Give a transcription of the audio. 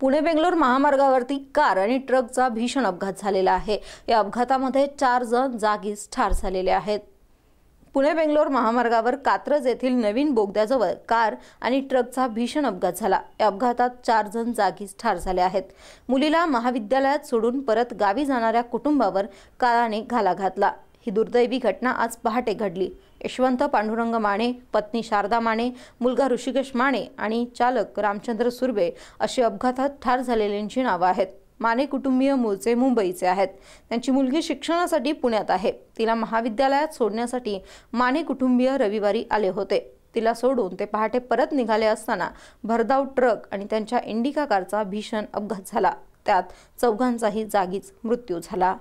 Pune Bangalore महामार्गावरती car आणि ट्रकचा भीषण अपघात झालेला आहे या अपघातामध्ये चार जण जागीच ठार झालेले आहेत पुणे बेंगलोर महामार्गावर कात्रज येथील नवीन बोगद्याजवळ कार आणि ट्रकचा भीषण अपघात झाला या अपघातात चार जण जागीच ठार झाले आहेत मुलीला महाविद्यालयात सोडून परत गावी जाणाऱ्या कुटुंबावर काराने घाला घातला ही दुर्दैवी घटना आज पहाटे घडली यशवंत पांडुरंग माने पत्नी शारदा माने मुलगा ऋषिकेश माने आणि चालक रामचंद्र सुर्वे अशी अपघातात ठार झालेल्यांची नावं आहेत माने कुटुंबीय मूळचे मुंबईचे आहेत त्यांची मुलगी शिक्षणासाठी पुण्यात आहे तिला महाविद्यालयात सोडण्यासाठी माने कुटुंबीय रविवारी आले होते तिला सोडून ते पहाटे परत निघाले असताना भरधाव ट्रक आणि त्यांच्या इंडिका कारचा भीषण अपघात झाला त्यात चौघांचाही जागीच मृत्यू झाला